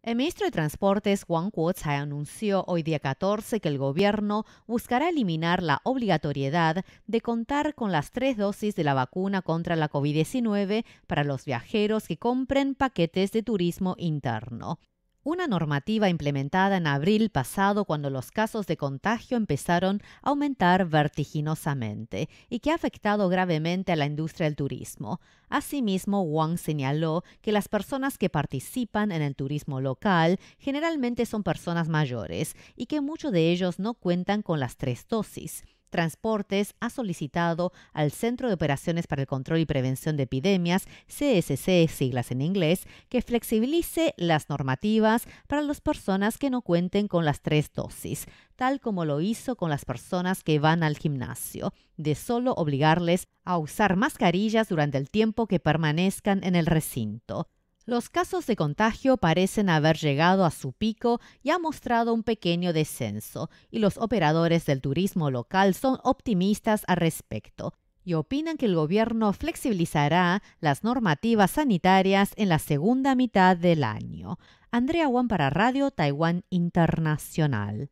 El ministro de Transportes, Juan kuo anunció hoy día 14 que el gobierno buscará eliminar la obligatoriedad de contar con las tres dosis de la vacuna contra la COVID-19 para los viajeros que compren paquetes de turismo interno una normativa implementada en abril pasado cuando los casos de contagio empezaron a aumentar vertiginosamente y que ha afectado gravemente a la industria del turismo. Asimismo, Wang señaló que las personas que participan en el turismo local generalmente son personas mayores y que muchos de ellos no cuentan con las tres dosis. Transportes ha solicitado al Centro de Operaciones para el Control y Prevención de Epidemias, CSC, siglas en inglés, que flexibilice las normativas para las personas que no cuenten con las tres dosis, tal como lo hizo con las personas que van al gimnasio, de solo obligarles a usar mascarillas durante el tiempo que permanezcan en el recinto. Los casos de contagio parecen haber llegado a su pico y ha mostrado un pequeño descenso, y los operadores del turismo local son optimistas al respecto y opinan que el gobierno flexibilizará las normativas sanitarias en la segunda mitad del año. Andrea Juan para Radio Taiwán Internacional.